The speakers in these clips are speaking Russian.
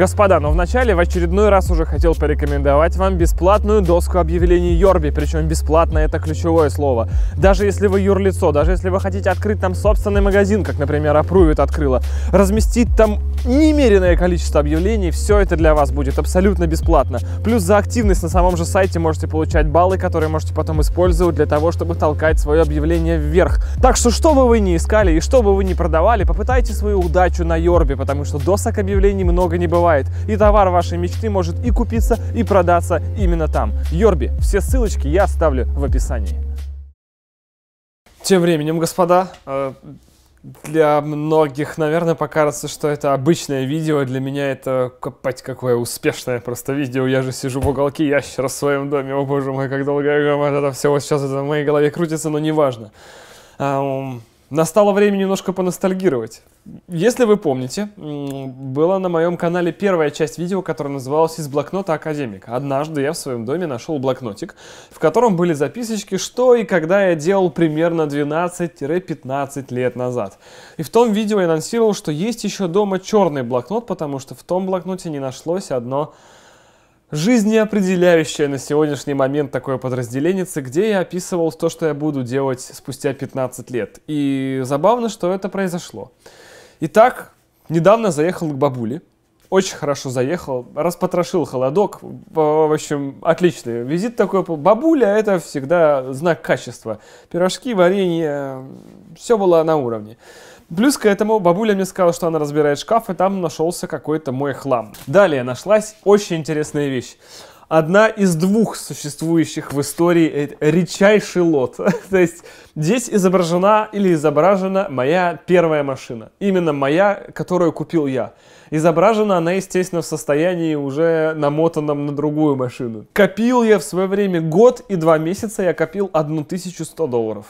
Господа, но вначале в очередной раз уже хотел порекомендовать вам бесплатную доску объявлений Йорби, причем бесплатно это ключевое слово. Даже если вы юрлицо, даже если вы хотите открыть там собственный магазин, как, например, Апрувит открыла, разместить там немереное количество объявлений, все это для вас будет абсолютно бесплатно. Плюс за активность на самом же сайте можете получать баллы, которые можете потом использовать для того, чтобы толкать свое объявление вверх. Так что, что бы вы ни искали и что бы вы ни продавали, попытайте свою удачу на Йорби, потому что досок объявлений много не бывает бывает. И товар вашей мечты может и купиться, и продаться именно там. Йорби, все ссылочки я оставлю в описании. Тем временем, господа, э, для многих, наверное, покажется, что это обычное видео. Для меня это, копать какое успешное просто видео. Я же сижу в уголке ящера в своем доме. О боже мой, как долго я это все вот сейчас это в моей голове крутится, но неважно. Um, настало время немножко поностальгировать. Если вы помните, была на моем канале первая часть видео, которая называлась «Из блокнота академика». Однажды я в своем доме нашел блокнотик, в котором были записочки, что и когда я делал примерно 12-15 лет назад. И в том видео я анонсировал, что есть еще дома черный блокнот, потому что в том блокноте не нашлось одно жизнеопределяющее на сегодняшний момент такое подразделение, где я описывал то, что я буду делать спустя 15 лет. И забавно, что это произошло. Итак, недавно заехал к бабуле. Очень хорошо заехал, распотрошил холодок. В общем, отличный визит такой. Бабуля — это всегда знак качества. Пирожки, варенье — все было на уровне. Плюс к этому бабуля мне сказала, что она разбирает шкаф, и там нашелся какой-то мой хлам. Далее нашлась очень интересная вещь одна из двух существующих в истории редчайший лот. То есть здесь изображена или изображена моя первая машина. Именно моя, которую купил я. Изображена она, естественно, в состоянии уже намотанном на другую машину. Копил я в свое время год и два месяца, я копил 1100 долларов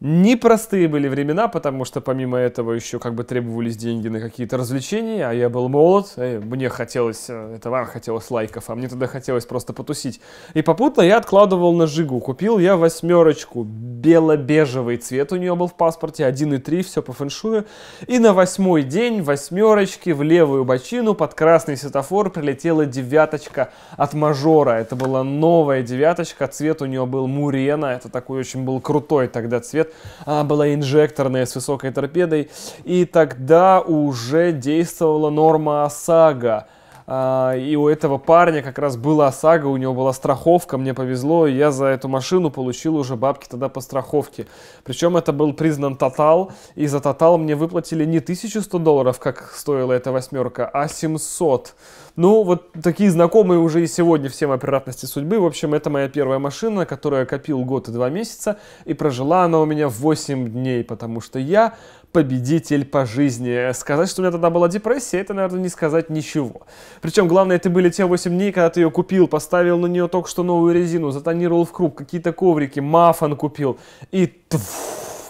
непростые были времена, потому что помимо этого еще как бы требовались деньги на какие-то развлечения, а я был молод, мне хотелось, э, это вам хотелось лайков, а мне тогда хотелось просто потусить. И попутно я откладывал на Жигу, купил я восьмерочку, бело-бежевый цвет у нее был в паспорте, 1,3, все по фэншую, и на восьмой день восьмерочки в левую бочину под красный светофор прилетела девяточка от мажора, это была новая девяточка, цвет у нее был мурена, это такой очень был крутой тогда цвет, уже а, была инжекторная с высокой торпедой, и тогда уже действовала норма ОСАГО. А, и у этого парня как раз была ОСАГО, у него была страховка, мне повезло, и я за эту машину получил уже бабки тогда по страховке. Причем это был признан тотал, и за тотал мне выплатили не 1100 долларов, как стоила эта восьмерка, а 700. Ну, вот такие знакомые уже и сегодня всем о судьбы. В общем, это моя первая машина, которую я копил год и два месяца, и прожила она у меня 8 дней, потому что я победитель по жизни. Сказать, что у меня тогда была депрессия, это, наверное, не сказать ничего. Причем, главное, это были те 8 дней, когда ты ее купил, поставил на нее только что новую резину, затонировал в круг, какие-то коврики, мафан купил, и... Тьфу,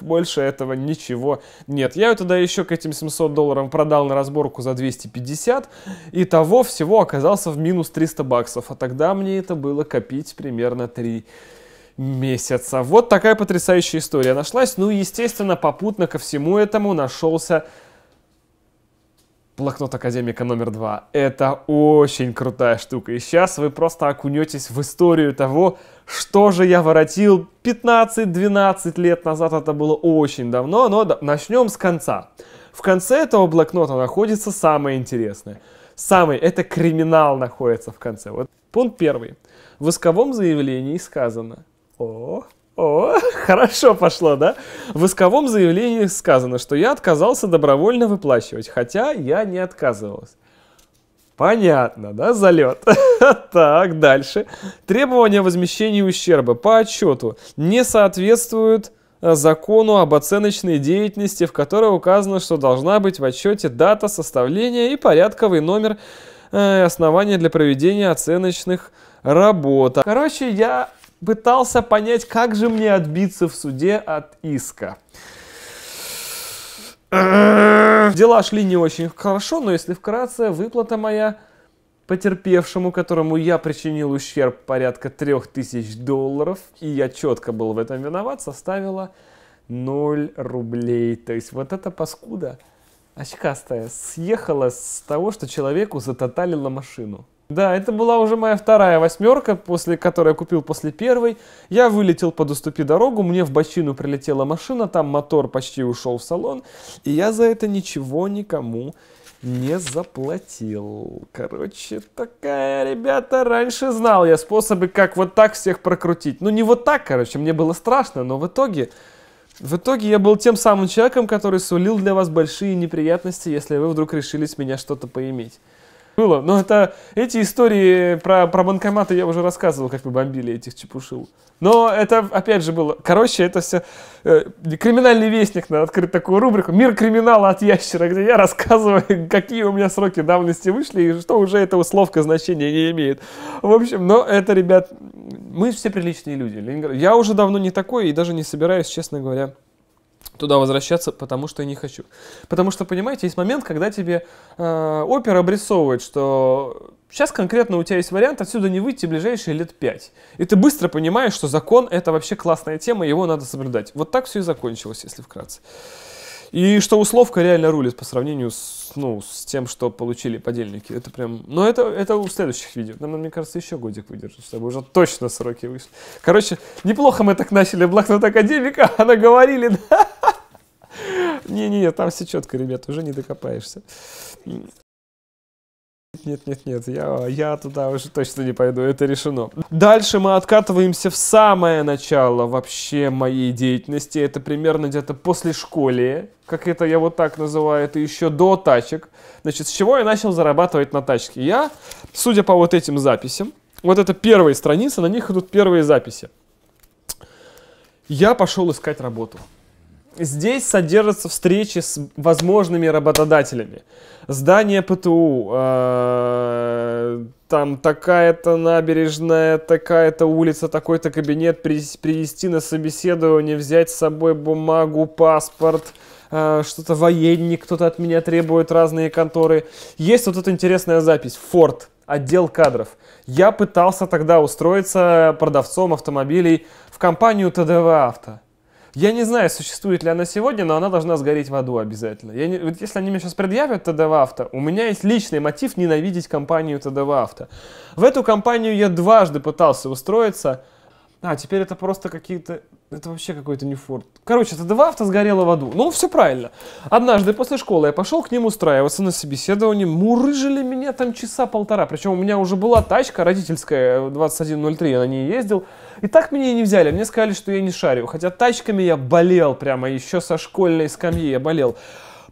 больше этого ничего нет. Я ее тогда еще к этим 700 долларам продал на разборку за 250, и того всего оказался в минус 300 баксов, а тогда мне это было копить примерно 3 месяца. Вот такая потрясающая история нашлась. Ну и, естественно, попутно ко всему этому нашелся блокнот академика номер два. Это очень крутая штука. И сейчас вы просто окунетесь в историю того, что же я воротил 15-12 лет назад. Это было очень давно, но начнем с конца. В конце этого блокнота находится самое интересное. Самый, это криминал находится в конце. Вот пункт первый. В исковом заявлении сказано, о, о, хорошо пошло, да? В исковом заявлении сказано, что я отказался добровольно выплачивать, хотя я не отказывалась. Понятно, да, залет? так, дальше. Требования возмещения ущерба по отчету не соответствуют э, закону об оценочной деятельности, в которой указано, что должна быть в отчете дата составления и порядковый номер э, основания для проведения оценочных работ. Короче, я пытался понять, как же мне отбиться в суде от иска. Дела шли не очень хорошо, но если вкратце, выплата моя потерпевшему, которому я причинил ущерб порядка 3000 долларов, и я четко был в этом виноват, составила 0 рублей. То есть вот эта паскуда очкастая съехала с того, что человеку затоталила машину. Да, это была уже моя вторая восьмерка, после которой я купил после первой. Я вылетел под уступи дорогу, мне в бочину прилетела машина, там мотор почти ушел в салон, и я за это ничего никому не заплатил. Короче, такая, ребята, раньше знал я способы, как вот так всех прокрутить. Ну, не вот так, короче, мне было страшно, но в итоге... В итоге я был тем самым человеком, который сулил для вас большие неприятности, если вы вдруг решились меня что-то поиметь было. Но это эти истории про, про банкоматы я уже рассказывал, как мы бомбили этих чепушил. Но это, опять же, было. Короче, это все... Э, криминальный вестник, надо открыть такую рубрику. Мир криминала от ящера, где я рассказываю, какие у меня сроки давности вышли и что уже эта условка значения не имеет. В общем, но это, ребят, мы все приличные люди. Ленинград. Я уже давно не такой и даже не собираюсь, честно говоря, туда возвращаться, потому что я не хочу. Потому что, понимаете, есть момент, когда тебе э, опера обрисовывает, что сейчас конкретно у тебя есть вариант отсюда не выйти ближайшие лет пять. И ты быстро понимаешь, что закон — это вообще классная тема, его надо соблюдать. Вот так все и закончилось, если вкратце. И что условка реально рулит по сравнению с, ну, с тем, что получили подельники. Это прям... Но это, это у следующих видео. Нам, мне кажется, еще годик выдержит, чтобы уже точно сроки вышли. Короче, неплохо мы так начали Блокнот Академика, а наговорили, да? Не-не, там все четко, ребят, уже не докопаешься. Нет, нет, нет, я, я туда уже точно не пойду, это решено. Дальше мы откатываемся в самое начало вообще моей деятельности. Это примерно где-то после школы, как это я вот так называю, это еще до тачек. Значит, с чего я начал зарабатывать на тачке? Я, судя по вот этим записям, вот это первые страницы, на них идут первые записи. Я пошел искать работу. Здесь содержатся встречи с возможными работодателями. Здание ПТУ, э, там такая-то набережная, такая-то улица, такой-то кабинет, при, привести на собеседование, взять с собой бумагу, паспорт, э, что-то военник, кто-то от меня требует разные конторы. Есть вот эта интересная запись, Форд, отдел кадров. Я пытался тогда устроиться продавцом автомобилей в компанию ТДВ Авто. Я не знаю, существует ли она сегодня, но она должна сгореть в аду обязательно. Я не, вот если они мне сейчас предъявят ТДВ Авто, у меня есть личный мотив ненавидеть компанию ТДВ Авто. В эту компанию я дважды пытался устроиться, а, теперь это просто какие-то... Это вообще какой-то не форт. Короче, это два авто сгорело в аду. Ну, все правильно. Однажды после школы я пошел к ним устраиваться на собеседование. Мурыжили меня там часа полтора. Причем у меня уже была тачка родительская 2103, э, я на ней ездил. И так меня и не взяли. Мне сказали, что я не шарю. Хотя тачками я болел прямо еще со школьной скамьи. Я болел.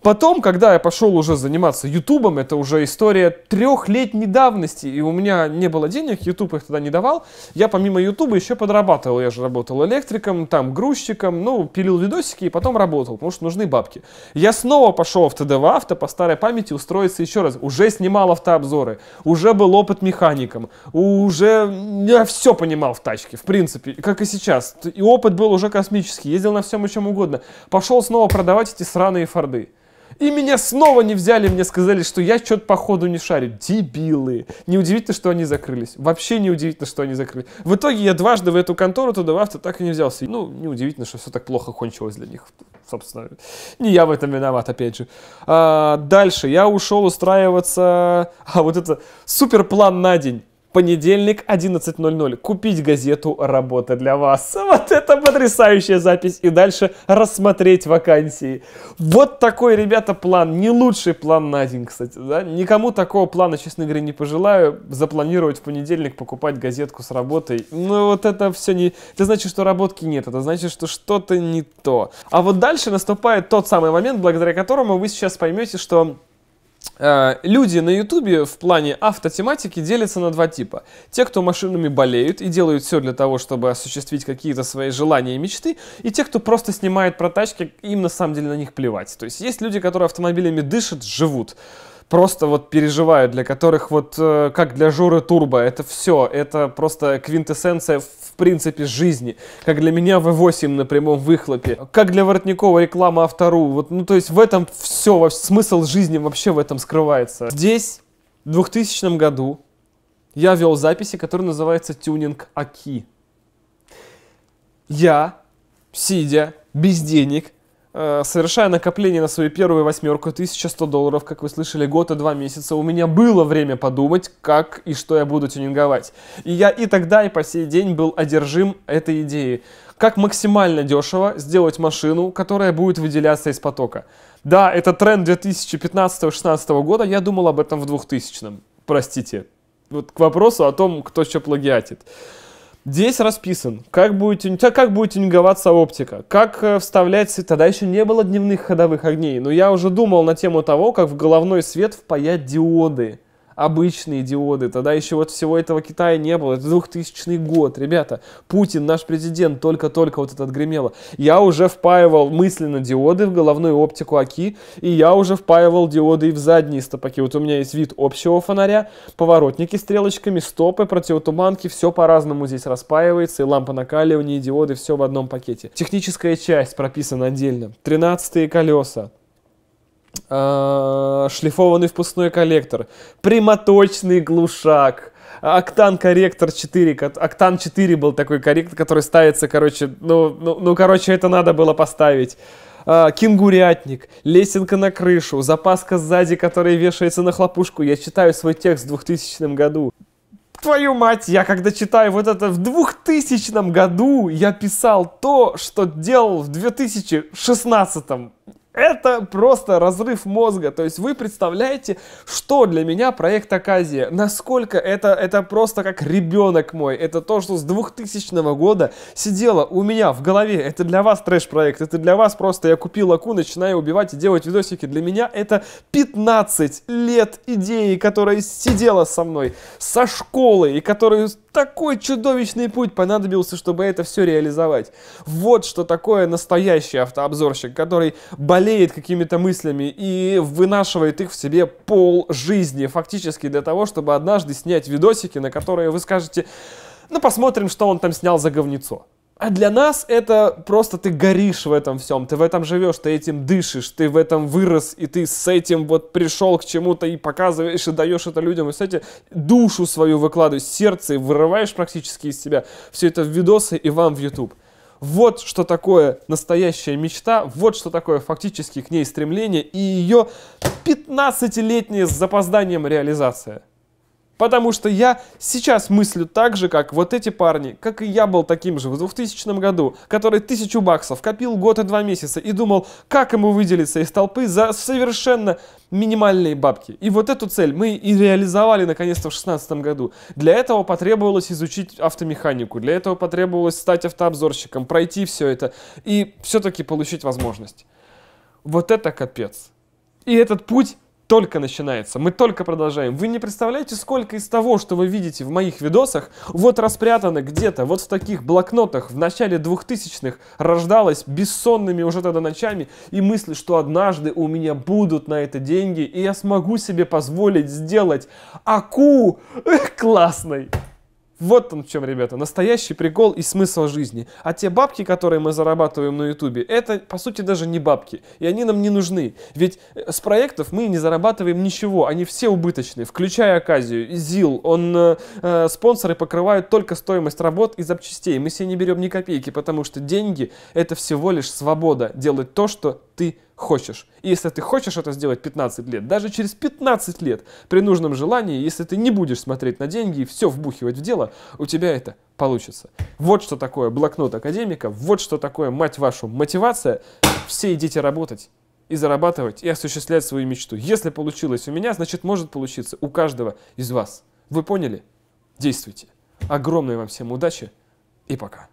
Потом, когда я пошел уже заниматься Ютубом, это уже история трехлетней давности, и у меня не было денег, Ютуб их тогда не давал. Я помимо Ютуба еще подрабатывал. Я же работал электриком, там, грузчиком, ну, пилил видосики и потом работал, потому что нужны бабки. Я снова пошел в ТДВ Авто по старой памяти устроиться еще раз. Уже снимал автообзоры, уже был опыт механиком, уже я все понимал в тачке, в принципе, как и сейчас. И опыт был уже космический, ездил на всем и чем угодно. Пошел снова продавать эти сраные форды. И меня снова не взяли, мне сказали, что я что-то походу не шарю. Дебилы. Неудивительно, что они закрылись. Вообще неудивительно, что они закрылись. В итоге я дважды в эту контору туда в авто так и не взялся. Ну, неудивительно, что все так плохо кончилось для них. Собственно, не я в этом виноват, опять же. А, дальше. Я ушел устраиваться... А вот это супер план на день понедельник 11.00. Купить газету «Работа для вас». Вот это потрясающая запись. И дальше рассмотреть вакансии. Вот такой, ребята, план. Не лучший план на день, кстати. Да? Никому такого плана, честно говоря, не пожелаю. Запланировать в понедельник, покупать газетку с работой. Ну вот это все не... Это значит, что работки нет. Это значит, что что-то не то. А вот дальше наступает тот самый момент, благодаря которому вы сейчас поймете, что Э, люди на Ютубе в плане автотематики делятся на два типа. Те, кто машинами болеют и делают все для того, чтобы осуществить какие-то свои желания и мечты, и те, кто просто снимает про тачки, им на самом деле на них плевать. То есть есть люди, которые автомобилями дышат, живут просто вот переживают для которых вот э, как для Журы Турбо, это все, это просто квинтэссенция в принципе жизни, как для меня V8 на прямом выхлопе, как для Воротникова реклама Автору, вот, ну то есть в этом все, смысл жизни вообще в этом скрывается. Здесь, в 2000 году, я вел записи, которые называются «Тюнинг Аки». Я, сидя, без денег, Э, совершая накопление на свою первую восьмерку, 1100 долларов, как вы слышали, год и два месяца, у меня было время подумать, как и что я буду тюнинговать. И я и тогда, и по сей день был одержим этой идеей. Как максимально дешево сделать машину, которая будет выделяться из потока. Да, это тренд 2015-2016 года, я думал об этом в 2000-м. Простите. Вот к вопросу о том, кто что плагиатит. Здесь расписан, как будет, ну, как будет тюнинговаться оптика, как э, вставлять, тогда еще не было дневных ходовых огней, но я уже думал на тему того, как в головной свет впаять диоды обычные диоды. Тогда еще вот всего этого Китая не было. Это 2000 год. Ребята, Путин, наш президент, только-только вот это отгремело. Я уже впаивал мысленно диоды в головную оптику АКИ, и я уже впаивал диоды и в задние стопаки. Вот у меня есть вид общего фонаря, поворотники стрелочками, стопы, противотуманки, все по-разному здесь распаивается, и лампа накаливания, и диоды, все в одном пакете. Техническая часть прописана отдельно. 13 колеса, Э, шлифованный впускной коллектор, прямоточный глушак, Октан корректор 4, Октан 4 был такой корректор, который ставится, короче, ну, ну, ну короче, это надо было поставить. А, кенгурятник, лесенка на крышу, запаска сзади, которая вешается на хлопушку. Я читаю свой текст в 2000 году. Твою мать, я когда читаю вот это в 2000 году, я писал то, что делал в 2016. Это просто разрыв мозга. То есть вы представляете, что для меня проект Аказия. Насколько это, это просто как ребенок мой. Это то, что с 2000 года сидело у меня в голове. Это для вас трэш-проект. Это для вас просто я купил лаку, начинаю убивать и делать видосики. Для меня это 15 лет идеи, которая сидела со мной со школы и которую такой чудовищный путь понадобился, чтобы это все реализовать. Вот что такое настоящий автообзорщик, который болеет какими-то мыслями и вынашивает их в себе пол жизни, фактически для того, чтобы однажды снять видосики, на которые вы скажете, ну посмотрим, что он там снял за говнецо. А для нас это просто ты горишь в этом всем, ты в этом живешь, ты этим дышишь, ты в этом вырос, и ты с этим вот пришел к чему-то и показываешь, и даешь это людям, и, кстати, душу свою выкладываешь, сердце, вырываешь практически из себя все это в видосы и вам в YouTube. Вот что такое настоящая мечта, вот что такое фактически к ней стремление и ее 15-летняя с запозданием реализация. Потому что я сейчас мыслю так же, как вот эти парни, как и я был таким же в 2000 году, который тысячу баксов копил год и два месяца и думал, как ему выделиться из толпы за совершенно минимальные бабки. И вот эту цель мы и реализовали наконец-то в 2016 году. Для этого потребовалось изучить автомеханику, для этого потребовалось стать автообзорщиком, пройти все это и все-таки получить возможность. Вот это капец. И этот путь только начинается, мы только продолжаем. Вы не представляете, сколько из того, что вы видите в моих видосах, вот распрятано где-то, вот в таких блокнотах в начале 2000-х рождалось бессонными уже тогда ночами и мысли, что однажды у меня будут на это деньги, и я смогу себе позволить сделать АКУ классной. Вот он в чем, ребята, настоящий прикол и смысл жизни. А те бабки, которые мы зарабатываем на ютубе, это, по сути, даже не бабки. И они нам не нужны. Ведь э, с проектов мы не зарабатываем ничего. Они все убыточные, включая Аказию, ЗИЛ. Он, э, э, спонсоры покрывают только стоимость работ и запчастей. Мы себе не берем ни копейки, потому что деньги — это всего лишь свобода делать то, что ты хочешь. И если ты хочешь это сделать 15 лет, даже через 15 лет, при нужном желании, если ты не будешь смотреть на деньги и все вбухивать в дело, у тебя это получится. Вот что такое блокнот академика, вот что такое, мать вашу, мотивация. Все идите работать и зарабатывать, и осуществлять свою мечту. Если получилось у меня, значит может получиться у каждого из вас. Вы поняли? Действуйте. Огромной вам всем удачи и пока.